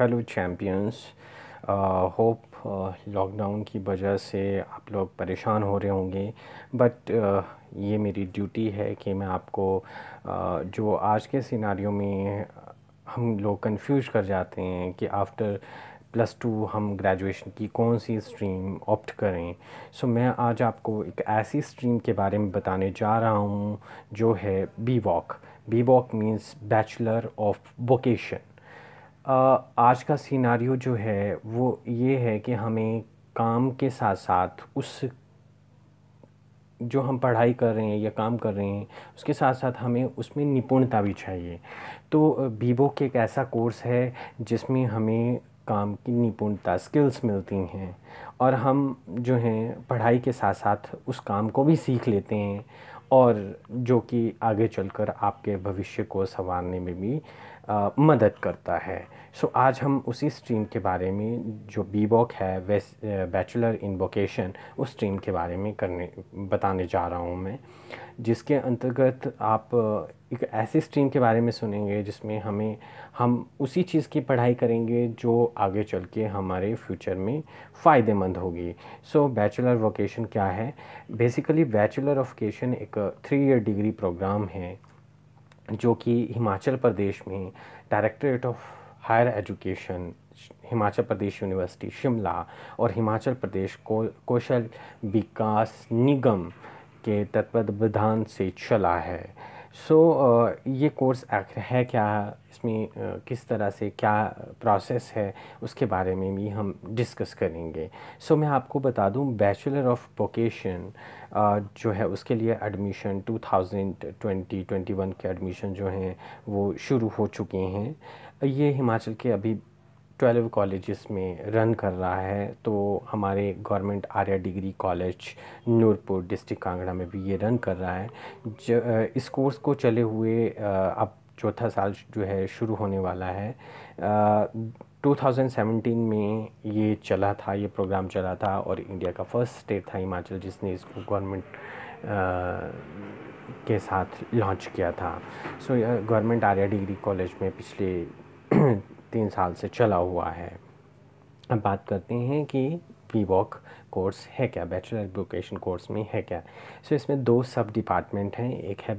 hello champions hope lockdown की वजह से आप लोग परेशान हो रहे होंगे बट uh, ये मेरी ड्यूटी है कि मैं आपको uh, जो आज के सिनारियों में हम लोग कंफ्यूज कर जाते हैं कि आफ्टर प्लस टू हम ग्रेजुएशन की कौन सी स्ट्रीम ऑप्ट करें सो so, मैं आज आपको एक ऐसी स्ट्रीम के बारे में बताने जा रहा हूँ जो है B voc B voc means bachelor of vocation आज का सिनारियो जो है वो ये है कि हमें काम के साथ साथ उस जो हम पढ़ाई कर रहे हैं या काम कर रहे हैं उसके साथ साथ हमें उसमें निपुणता भी चाहिए तो बीबो के एक ऐसा कोर्स है जिसमें हमें काम की निपुणता स्किल्स मिलती हैं और हम जो हैं पढ़ाई के साथ साथ उस काम को भी सीख लेते हैं और जो कि आगे चलकर आपके भविष्य को संवारने में भी मदद करता है सो so, आज हम उसी स्ट्रीम के बारे में जो बी बॉक है बैचलर इन वोकेशन उस स्ट्रीम के बारे में करने बताने जा रहा हूँ मैं जिसके अंतर्गत आप एक ऐसी स्ट्रीम के बारे में सुनेंगे जिसमें हमें हम उसी चीज़ की पढ़ाई करेंगे जो आगे चल के हमारे फ्यूचर में फ़ायदेमंद होगी सो बैचलर वोकेशन क्या है बेसिकली बैचलर ऑफ वोकेशन एक थ्री ईयर डिग्री प्रोग्राम है जो कि हिमाचल प्रदेश में directorate of higher education Himachal Pradesh university Shimla और हिमाचल प्रदेश को कौशल विकास निगम के तत्वावधान से चला है सो so, uh, ये कोर्स आखिर है क्या इसमें uh, किस तरह से क्या प्रोसेस है उसके बारे में भी हम डिस्कस करेंगे सो so, मैं आपको बता दूं बैचलर ऑफ वोकेशन जो है उसके लिए एडमिशन 2020-21 के एडमिशन जो हैं वो शुरू हो चुके हैं ये हिमाचल के अभी ट्वेल्व कॉलेजेस में रन कर रहा है तो हमारे government Arya degree college Nurpur district Kangra में भी ये रन कर रहा है इस कोर्स को चले हुए अब चौथा साल जो है शुरू होने वाला है आ, 2017 में ये चला था ये प्रोग्राम चला था और इंडिया का फर्स्ट स्टेट था हिमाचल जिसने इसको गवर्नमेंट के साथ लॉन्च किया था so so, government Arya degree college में पिछले तीन साल से चला हुआ है अब बात करते हैं कि पी वॉक कोर्स है क्या बैचलर एजुकेशन कोर्स में है क्या सो so, इसमें दो सब डिपार्टमेंट हैं एक है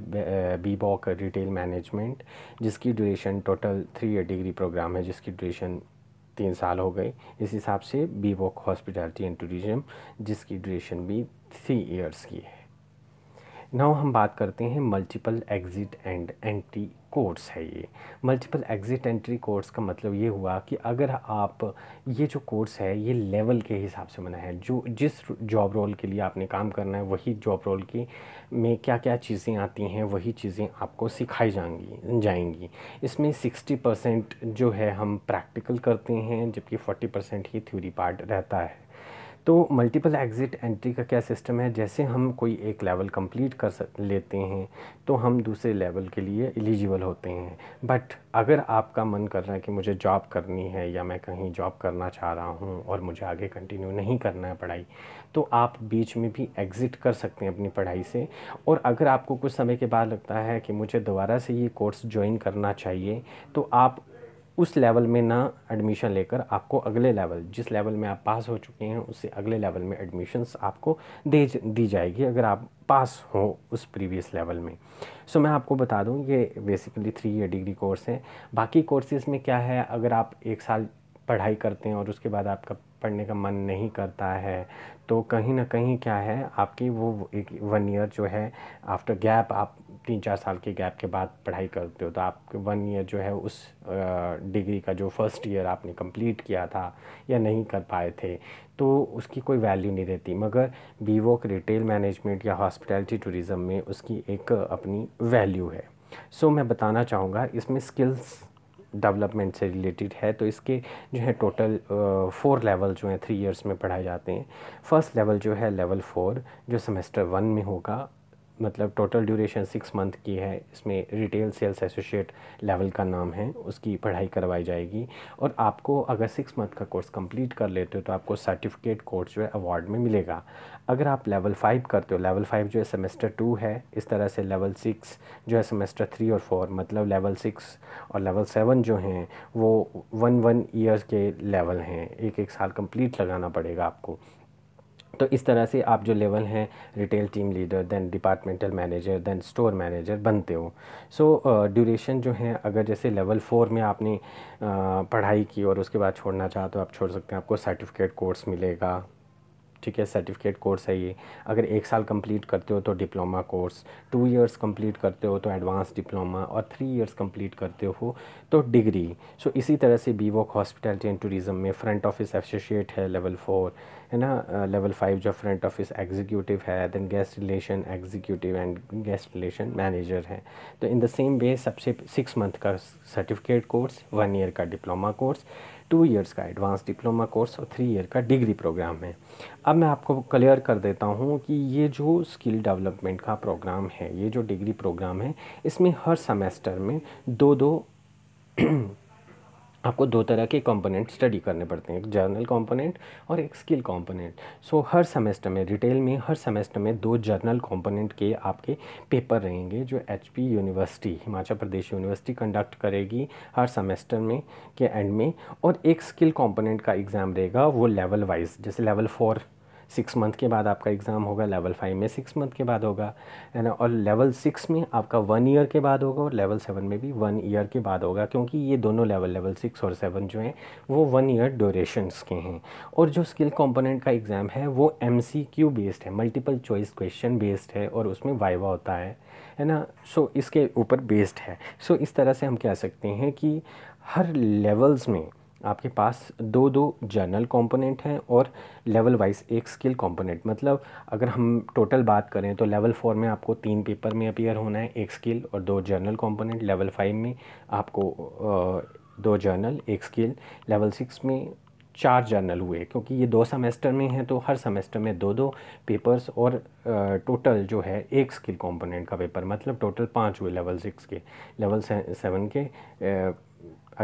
बी वॉक रिटेल मैनेजमेंट जिसकी duration total three year degree program है जिसकी ड्यूरेशन तीन साल हो गए इस हिसाब से B voc hospitality and tourism जिसकी ड्यूरेशन भी थ्री ईयर्स की है नाउ हम बात करते हैं multiple exit and entry course है ये मल्टीपल एग्ज़िट एंट्री कोर्स का मतलब ये हुआ कि अगर आप ये जो कोर्स है ये लेवल के हिसाब से बना है जो जिस जॉब रोल के लिए आपने काम करना है वही जॉब रोल की में क्या क्या चीज़ें आती हैं वही चीज़ें आपको सिखाई जाएंगी जाएंगी इसमें सिक्सटी परसेंट जो है हम प्रैक्टिकल करते हैं जबकि फोर्टी परसेंट ही थ्योरी पार्ट रहता है तो मल्टीपल एग्ज़िट एंट्री का क्या सिस्टम है जैसे हम कोई एक लेवल कंप्लीट कर सक लेते हैं तो हम दूसरे लेवल के लिए एलिजिबल होते हैं बट अगर आपका मन कर रहा है कि मुझे जॉब करनी है या मैं कहीं जॉब करना चाह रहा हूँ और मुझे आगे कंटिन्यू नहीं करना है पढ़ाई तो आप बीच में भी एग्ज़िट कर सकते हैं अपनी पढ़ाई से और अगर आपको कुछ समय के बाद लगता है कि मुझे दोबारा से ये कोर्स ज्वाइन करना चाहिए तो आप उस लेवल में ना एडमिशन लेकर आपको अगले लेवल जिस लेवल में आप पास हो चुके हैं उससे अगले लेवल में एडमिशन्स आपको दे दी जाएगी अगर आप पास हो उस प्रीवियस लेवल में सो so, मैं आपको बता दूं ये basically three year degree course है बाकी कोर्सेज़ में क्या है अगर आप एक साल पढ़ाई करते हैं और उसके बाद आपका पढ़ने का मन नहीं करता है तो कहीं ना कहीं क्या है आपकी वो एक वन ईयर जो है आफ्टर गैप आप तीन चार साल के गैप के बाद पढ़ाई करते हो तो आप वन ईयर जो है उस डिग्री का जो फर्स्ट ईयर आपने कंप्लीट किया था या नहीं कर पाए थे तो उसकी कोई वैल्यू नहीं रहती मगर बीवोक रिटेल मैनेजमेंट या हॉस्पिटैलिटी टूरिज़म में उसकी एक अपनी वैल्यू है सो so, मैं बताना चाहूँगा इसमें स्किल्स डेवलपमेंट से रिलेटेड है तो इसके जो है टोटल फोर लेवल जो हैं थ्री इयर्स में पढ़ाए जाते हैं फर्स्ट लेवल जो है लेवल फोर जो सेमेस्टर वन में होगा मतलब टोटल ड्यूरेशन सिक्स मंथ की है इसमें रिटेल सेल्स एसोसिएट लेवल का नाम है उसकी पढ़ाई करवाई जाएगी और आपको अगर सिक्स मंथ का कोर्स कंप्लीट कर लेते हो तो आपको सर्टिफिकेट कोर्स जो है अवार्ड में मिलेगा अगर आप लेवल फाइव करते हो लेवल फाइव जो है सेमेस्टर टू है इस तरह से लेवल सिक्स जो है सेमेस्टर थ्री और फोर मतलब लेवल सिक्स और लेवल सेवन जो हैं वो वन वन ईयर्स के लेवल हैं एक एक साल कंप्लीट लगाना पड़ेगा आपको तो इस तरह से आप जो लेवल हैं retail team leader than departmental manager than store manager बनते हो सो so, ड्यूरेशन uh, जो है अगर जैसे लेवल फोर में आपने uh, पढ़ाई की और उसके बाद छोड़ना चाहते हो आप छोड़ सकते हैं आपको सर्टिफिकेट कोर्स मिलेगा ठीक है सर्टिफिकेट कोर्स है ये अगर एक साल कंप्लीट करते हो तो diploma course two years complete करते हो तो एडवांस डिप्लोमा और थ्री इयर्स कंप्लीट करते हो तो डिग्री सो so, इसी तरह से बीवोक हॉस्पिटलिटी एंड टूरिज़म में फ्रंट ऑफिस एसोशिएट है लेवल फोर है ना लेवल फाइव जो फ्रंट ऑफिस एग्जीक्यूटिव है then guest relation executive and guest relation manager है तो इन द सेम वे सबसे सिक्स मंथ का सर्टिफिकेट कोर्स वन ईयर का डिप्लोमा कोर्स टू इयर्स का एडवांस डिप्लोमा कोर्स और थ्री ईयर का डिग्री प्रोग्राम है अब मैं आपको क्लियर कर देता हूँ कि ये जो स्किल डेवलपमेंट का प्रोग्राम है ये जो डिग्री प्रोग्राम है इसमें हर सेमेस्टर में दो दो आपको दो तरह के कंपोनेंट स्टडी करने पड़ते हैं एक जर्नल कंपोनेंट और एक स्किल कंपोनेंट सो हर सेमेस्टर में रिटेल में हर सेमेस्टर में दो जर्नल कंपोनेंट के आपके पेपर रहेंगे जो HP university Himachal Pradesh university conduct करेगी हर सेमेस्टर में के एंड में और एक स्किल कंपोनेंट का एग्ज़ाम रहेगा वो लेवल वाइज जैसे लेवल फोर सिक्स मंथ के बाद आपका एग्ज़ाम होगा लेवल फाइव में सिक्स मंथ के बाद होगा है ना और लेवल सिक्स में आपका वन ईयर के बाद होगा और लेवल सेवन में भी वन ईयर के बाद होगा क्योंकि ये दोनों लेवल लेवल सिक्स और सेवन जो हैं वो वन ईयर ड्यूरेशंस के हैं और जो स्किल कॉम्पोनेंट का एग्ज़ाम है वो एम बेस्ड है मल्टीपल चॉइस क्वेश्चन बेस्ड है और उसमें वाइवा होता है है ना सो so, इसके ऊपर बेस्ड है सो so, इस तरह से हम कह सकते हैं कि हर लेवल्स में आपके पास दो दो जर्नल कंपोनेंट हैं और लेवल वाइज एक स्किल कंपोनेंट मतलब अगर हम टोटल बात करें तो लेवल फोर में आपको तीन पेपर में अपियर होना है एक स्किल और दो जर्नल कंपोनेंट लेवल फाइव में आपको दो जर्नल एक स्किल लेवल सिक्स में चार जर्नल हुए क्योंकि ये दो सेमेस्टर में हैं तो हर सेमेस्टर में दो दो पेपर्स और टोटल जो है एक स्किल कंपोनेंट का पेपर मतलब टोटल पांच हुए लेवल सिक्स के लेवल सेवन के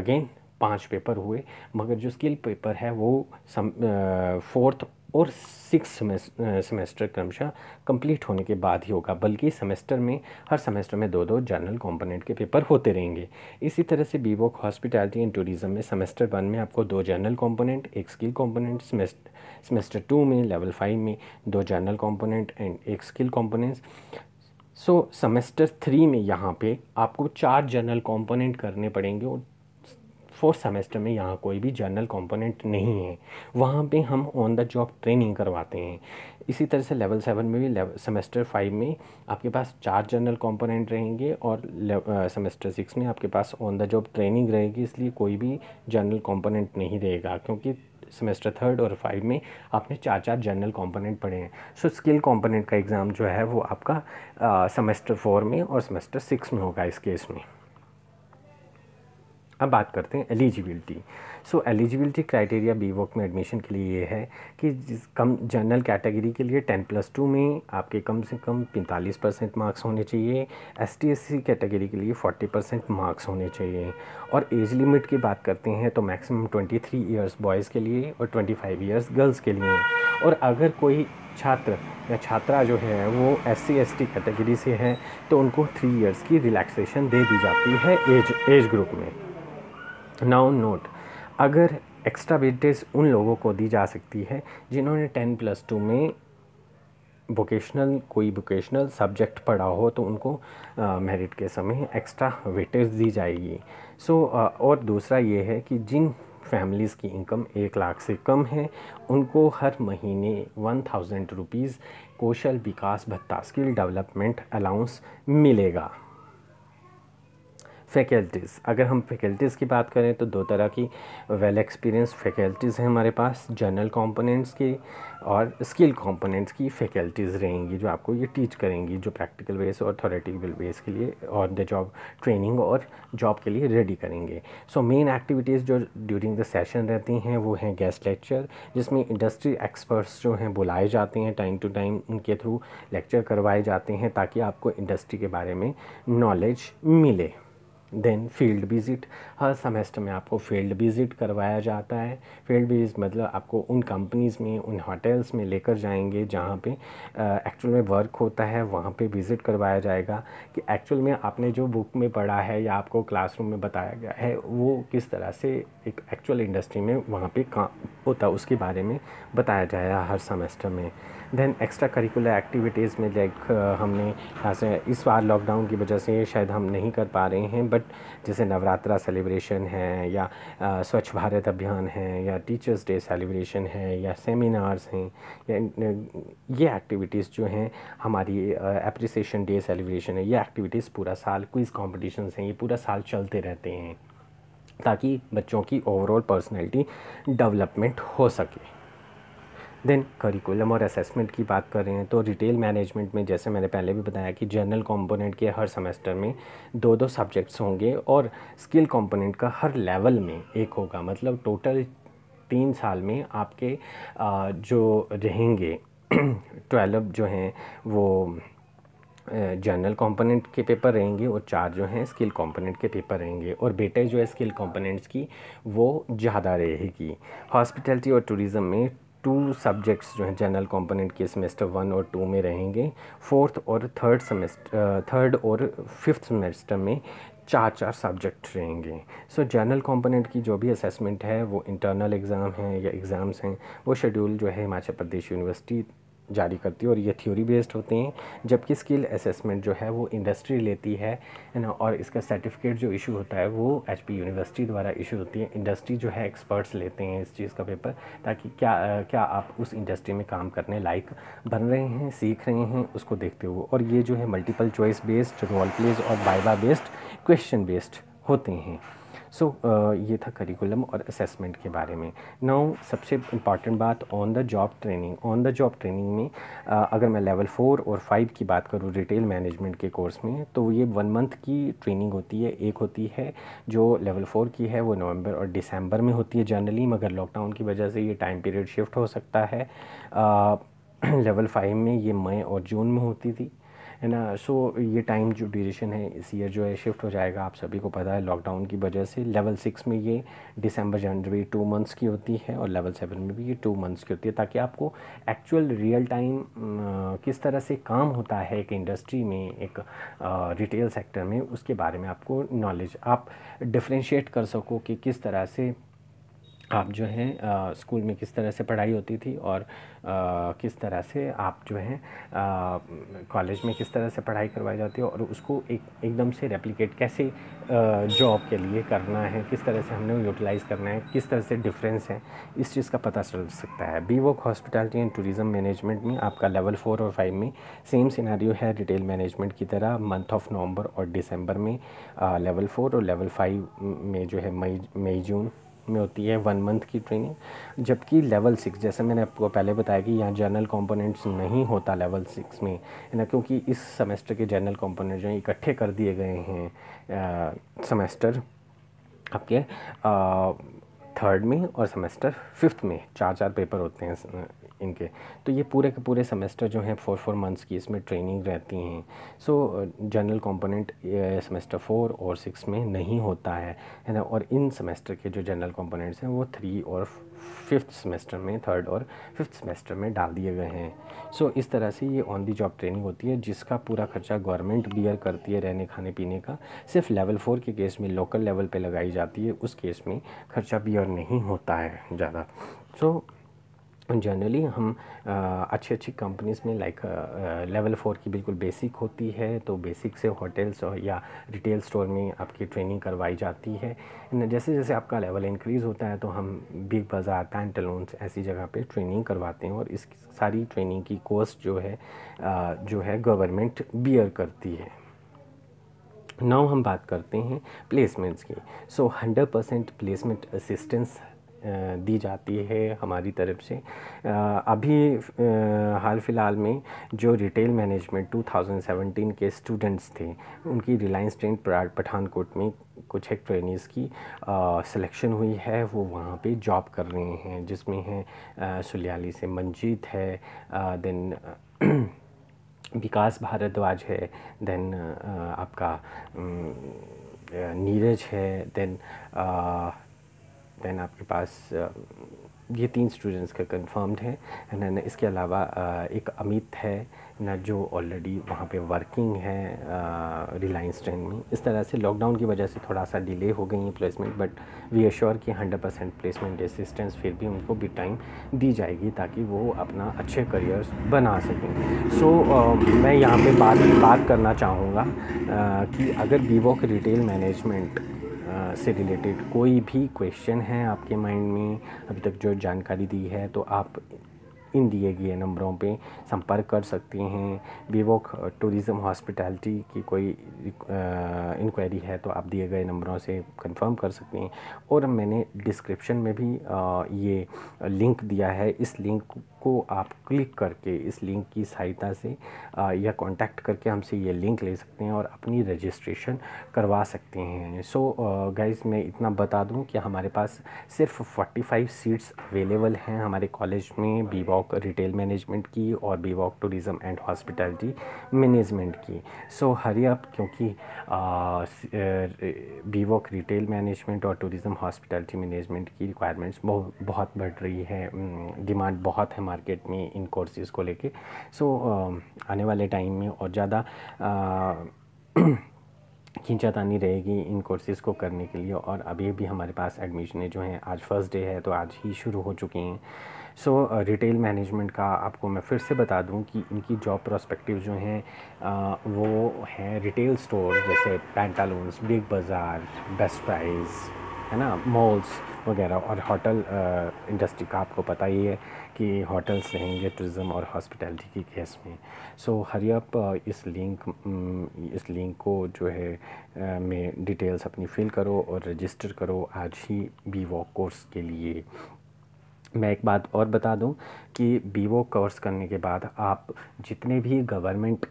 अगेन पांच पेपर हुए मगर जो स्किल पेपर है वो सम फोर्थ और सिक्स सेमेस्टर क्रमशः कंप्लीट होने के बाद ही होगा बल्कि सेमेस्टर में हर सेमेस्टर में दो दो जर्नल कंपोनेंट के पेपर होते रहेंगे इसी तरह से बीवोक हॉस्पिटैलिटी एंड टूरिज्म में सेमेस्टर वन में आपको दो जर्नल कंपोनेंट एक skill component semester semester two में लेवल फाइव में दो जनरल कॉम्पोनेंट एंड एक skill component so semester three में यहाँ पे आपको चार जर्नल कॉम्पोनेंट करने पड़ेंगे और फोर्थ सेमेस्टर में यहाँ कोई भी जर्नल कंपोनेंट नहीं है वहाँ पे हम ऑन द जॉब ट्रेनिंग करवाते हैं इसी तरह से लेवल सेवन में भी सेमेस्टर फाइव में आपके पास चार जर्नल कंपोनेंट रहेंगे और सेमेस्टर सिक्स में आपके पास ऑन द जॉब ट्रेनिंग रहेगी इसलिए कोई भी जर्नल कॉम्पोनेंट नहीं रहेगा क्योंकि सेमेस्टर थर्ड और फाइव में आपने चार चार जर्नल कंपोनेंट पढ़े हैं सो स्किल कंपोनेंट का एग्ज़ाम जो है वो आपका सेमेस्टर फोर में और सेमेस्टर सिक्स में होगा इस केस में अब बात करते हैं eligibility so eligibility criteria B voc में एडमिशन के लिए ये है कि जिस कम जनरल कैटेगरी के लिए टेन प्लस टू में आपके कम से कम पैंतालीस परसेंट मार्क्स होने चाहिए S T S C category के लिए फोर्टी परसेंट मार्क्स होने चाहिए और एज लिमिट की बात करते हैं तो maximum twenty three years boys के लिए और ट्वेंटी फाइव ईयर्स गर्ल्स के लिए और अगर कोई छात्र या छात्रा जो है वो S C S T category से है तो उनको थ्री ईयर्स की रिलैक्सेशन दे दी जाती है एज एज ग्रुप में नाउ नोट अगर एक्स्ट्रा वेटेज उन लोगों को दी जा सकती है जिन्होंने टेन प्लस टू में वोकेशनल कोई वोकेशनल सब्जेक्ट पढ़ा हो तो उनको मेरिट के समय एक्स्ट्रा वेटेज दी जाएगी सो so, और दूसरा ये है कि जिन फैमिलीज़ की इनकम एक लाख से कम है उनको हर महीने वन थाउजेंड रुपीज़ कौशल विकास भत्ता स्किल डेवलपमेंट अलाउंस मिलेगा फैकल्टीज़ अगर हम फैकल्टीज़ की बात करें तो दो तरह की वेल एक्सपीरियंस फैकल्टीज़ हैं हमारे पास जनरल कंपोनेंट्स की और स्किल कंपोनेंट्स की फैकल्टीज़ रहेंगी जो आपको ये टीच करेंगी जो प्रैक्टिकल बेस और थोरेटिकल बेस के लिए और द जॉब ट्रेनिंग और जॉब के लिए रेडी करेंगे सो मेन एक्टिविटीज़ जो ड्यूरिंग द सेशन रहती हैं वो हैं गेस्ट लेक्चर जिसमें इंडस्ट्री एक्सपर्ट्स जो हैं बुलाए जाते हैं टाइम टू टाइम उनके थ्रू लेक्चर करवाए जाते हैं ताकि आपको इंडस्ट्री के बारे में नॉलेज मिले देन फील्ड विज़िट हर सेमेस्टर में आपको फील्ड विज़िट करवाया जाता है फील्ड विज़िट मतलब आपको उन कंपनीज़ में उन होटल्स में लेकर जाएंगे जहाँ पे एक्चुअल में वर्क होता है वहाँ पे विज़िट करवाया जाएगा कि एक्चुअल में आपने जो बुक में पढ़ा है या आपको क्लासरूम में बताया गया है वो किस तरह से एक एक्चुअल इंडस्ट्री में वहाँ पर काम होता उसके बारे में बताया जाएगा हर सेमेस्टर में देन एक्स्ट्रा करिकुलर एक्टिविटीज़ में लाइक हमने इस बार लॉकडाउन की वजह से शायद हम नहीं कर पा रहे हैं बट बट जैसे नवरात्रा सेलिब्रेशन है या स्वच्छ भारत अभियान है या टीचर्स डे सेलिब्रेशन है या सेमिनार्स हैं या ये एक्टिविटीज़ जो हैं हमारी अप्रिसिएशन डे सेलिब्रेशन है ये एक्टिविटीज़ पूरा साल क्विज़ कॉम्पिटिशन्स हैं ये पूरा साल चलते रहते हैं ताकि बच्चों की ओवरऑल पर्सनैलिटी डेवलपमेंट हो सके देन करिकुलम और असेसमेंट की बात कर रहे हैं तो रिटेल मैनेजमेंट में जैसे मैंने पहले भी बताया कि जर्नल कंपोनेंट के हर सेमेस्टर में दो दो सब्जेक्ट्स होंगे और स्किल कंपोनेंट का हर लेवल में एक होगा मतलब टोटल तीन साल में आपके जो रहेंगे ट्वेल्व जो हैं वो जर्नल कंपोनेंट के पेपर रहेंगे और चार जो हैं स्किल कंपोनेंट के पेपर रहेंगे और बेटे जो है स्किल कंपोनेंट्स की वो ज़्यादा रहेगी हॉस्पिटलिटी और टूरिज़म में टू सब्जेक्ट्स जो हैं जनरल कंपोनेंट के सेमेस्टर वन और टू में रहेंगे फोर्थ और थर्ड सेमेस्टर थर्ड और फिफ्थ सेमेस्टर में चार चार सब्जेक्ट रहेंगे सो जनरल कंपोनेंट की जो भी असेसमेंट है वो इंटरनल एग्ज़ाम है या एग्ज़ाम्स हैं वो शेड्यूल जो है हिमाचल प्रदेश यूनिवर्सिटी जारी करती है और ये थ्योरी बेस्ड होते हैं जबकि स्किल असेसमेंट जो है वो इंडस्ट्री लेती है ना और इसका सर्टिफिकेट जो इशू होता है वो एच यूनिवर्सिटी द्वारा इशू होती है इंडस्ट्री जो है एक्सपर्ट्स लेते हैं इस चीज़ का पेपर ताकि क्या क्या आप उस इंडस्ट्री में काम करने लायक बन रहे हैं सीख रहे हैं उसको देखते हुए और ये जो है multiple choice based role plays और बाइबा बेस्ड क्वेश्चन बेस्ड होते हैं सो so, uh, ये था करिकुलम और असेसमेंट के बारे में नाउ सबसे इम्पॉर्टेंट बात on the job training on the job training में uh, अगर मैं लेवल फ़ोर और फाइव की बात करूँ रिटेल मैनेजमेंट के कोर्स में तो ये वन मंथ की ट्रेनिंग होती है एक होती है जो लेवल फ़ोर की है वो नवंबर और दिसंबर में होती है जनरली मगर लॉकडाउन की वजह से ये टाइम पीरियड शिफ्ट हो सकता है लेवल uh, फाइव में ये मई और जून में होती थी है ना सो ये टाइम जो ड्यूरेशन है इस ईयर जो है शिफ्ट हो जाएगा आप सभी को पता है लॉकडाउन की वजह से लेवल सिक्स में ये दिसंबर जनवरी टू मंथ्स की होती है और लेवल सेवन में भी ये टू मंथ्स की होती है ताकि आपको एक्चुअल रियल टाइम किस तरह से काम होता है एक इंडस्ट्री में एक रिटेल सेक्टर में उसके बारे में आपको नॉलेज आप डिफ्रेंशिएट कर सको कि किस तरह से आप जो हैं स्कूल में किस तरह से पढ़ाई होती थी और आ, किस तरह से आप जो हैं कॉलेज में किस तरह से पढ़ाई करवाई जाती है और उसको एक एकदम से रेप्लिकेट कैसे जॉब के लिए करना है किस तरह से हमने यूटिलाइज़ करना है किस तरह से डिफरेंस है इस चीज़ का पता चल सकता है B voc hospitality and tourism management में आपका लेवल फोर और फाइव में सेम सिनारी है रिटेल मैनेजमेंट की तरह मंथ ऑफ नवंबर और दिसंबर में आ, लेवल फोर और लेवल फाइव में जो है मई मई जून में होती है वन मंथ की ट्रेनिंग जबकि लेवल सिक्स जैसे मैंने आपको पहले बताया कि यहाँ जर्नल कंपोनेंट्स नहीं होता लेवल सिक्स में है ना क्योंकि इस सेमेस्टर के जर्नल कंपोनेंट्स जो इकट्ठे कर दिए गए हैं सेमेस्टर आपके आ, थर्ड में और सेमेस्टर फिफ्थ में चार चार पेपर होते हैं इनके तो ये पूरे के पूरे सेमेस्टर जो हैं फोर फोर मंथ्स की इसमें ट्रेनिंग रहती हैं so general component semester four और सिक्स में नहीं होता है है ना और इन सेमेस्टर के जो जनरल कंपोनेंट्स हैं वो थ्री और फिफ्थ सेमेस्टर में थर्ड और फिफ्थ सेमेस्टर में डाल दिए गए हैं सो so, इस तरह से ये ऑन दी जॉब ट्रेनिंग होती है जिसका पूरा खर्चा गवर्नमेंट बियर करती है रहने खाने पीने का सिर्फ लेवल फ़ोर के केस में लोकल लेवल पे लगाई जाती है उस केस में खर्चा बियर नहीं होता है ज़्यादा सो so, जनरली हम अच्छी अच्छी कंपनीज़ में लाइक लेवल फोर की बिल्कुल बेसिक होती है तो बेसिक से होटल्स और या रिटेल स्टोर में आपकी ट्रेनिंग करवाई जाती है जैसे जैसे आपका लेवल इंक्रीज़ होता है तो हम बिग बाज़ार पैंटलूनस ऐसी जगह पे ट्रेनिंग करवाते हैं और इस सारी ट्रेनिंग की कोर्स जो है जो है गवर्नमेंट बियर करती है नाउ हम बात करते हैं प्लेसमेंट्स की so hundred percent placement assistance दी जाती है हमारी तरफ से अभी हाल फिलहाल में जो रिटेल मैनेजमेंट 2017 के स्टूडेंट्स थे उनकी रिलायंस ट्रेंड पठानकोट में कुछ एक ट्रेनिज़ की सिलेक्शन हुई है वो वहाँ पे जॉब कर रहे हैं जिसमें हैं सुलियाली से मंजीत है देन विकास भारद्वाज है देन आपका नीरज है देन आ, दैन आपके पास ये तीन स्टूडेंट्स का कंफर्म्ड है एंड इसके अलावा एक अमित है ना जो ऑलरेडी वहाँ पे वर्किंग है रिलायंस ट्रेंड में इस तरह से लॉकडाउन की वजह से थोड़ा सा डिले हो गई है प्लेसमेंट बट वी एश्योर कि 100 परसेंट प्लेसमेंट असिस्टेंस फिर भी उनको भी टाइम दी जाएगी ताकि वो अपना अच्छे करियर्स बना सकें सो so, मैं यहाँ पे बात बात करना चाहूँगा कि अगर बीवॉक रिटेल मैनेजमेंट से रिलेटेड कोई भी क्वेश्चन है आपके माइंड में अभी तक जो जानकारी दी है तो आप इन दिए गए नंबरों पे संपर्क कर सकते हैं विवोक टूरिज़्म हॉस्पिटैलिटी की कोई इंक्वायरी है तो आप दिए गए नंबरों से कंफर्म कर सकते हैं और मैंने डिस्क्रिप्शन में भी आ, ये लिंक दिया है इस लिंक को आप क्लिक करके इस लिंक की सहायता से या कांटेक्ट करके हमसे ये लिंक ले सकते हैं और अपनी रजिस्ट्रेशन करवा सकते हैं सो so, गाइज़ मैं इतना बता दूं कि हमारे पास सिर्फ 45 सीट्स अवेलेबल हैं हमारे कॉलेज में बी वॉक रिटेल मैनेजमेंट की और B voc tourism and hospitality management की सो so, हरी क्योंकि बी वॉक रिटेल मैनेजमेंट और टूरिज़म हॉस्पिटलिटी मैनेजमेंट की रिक्वायरमेंट्स बहुत बढ़ रही है डिमांड बहुत है मार्केट में इन कोर्सेज़ को लेके सो so, आने वाले टाइम में और ज़्यादा खींचातानी रहेगी इन कोर्सेज़ को करने के लिए और अभी भी हमारे पास एडमिशनें जो हैं आज फर्स्ट डे है तो आज ही शुरू हो चुकी हैं सो रिटेल मैनेजमेंट का आपको मैं फिर से बता दूं कि इनकी जॉब प्रोस्पेक्टिव जो हैं वो हैं रिटेल स्टोर जैसे Pantaloons Big Bazaar Best Price है ना मॉल्स वगैरह और होटल इंडस्ट्री का आपको पता ही है के होटल्स रहेंगे टूरिज़म और हॉस्पिटैलिटी के केस में सो हरी आप इस लिंक इस लिंक को जो है में डिटेल्स अपनी फिल करो और रजिस्टर करो आज ही बी वॉक कोर्स के लिए मैं एक बात और बता दूं कि बी वो कोर्स करने के बाद आप जितने भी गवर्नमेंट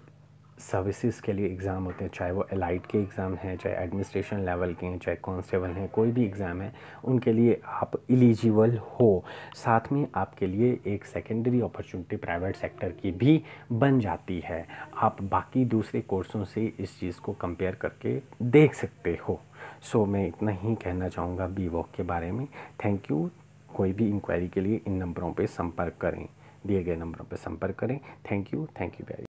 सर्विसेज के लिए एग्ज़ाम होते हैं चाहे वो एलाइट के एग्ज़ाम हैं चाहे एडमिनिस्ट्रेशन लेवल के हैं चाहे कॉन्स्टेबल हैं कोई भी एग्ज़ाम है उनके लिए आप इलिजिबल हो साथ में आपके लिए एक सेकेंडरी अपॉर्चुनिटी प्राइवेट सेक्टर की भी बन जाती है आप बाकी दूसरे कोर्सों से इस चीज़ को कंपेयर करके देख सकते हो सो so, मैं इतना ही कहना चाहूँगा बी वॉक के बारे में थैंक यू कोई भी इंक्वायरी के लिए इन नंबरों पर संपर्क करें दिए गए नंबरों पर संपर्क करें thank you thank you very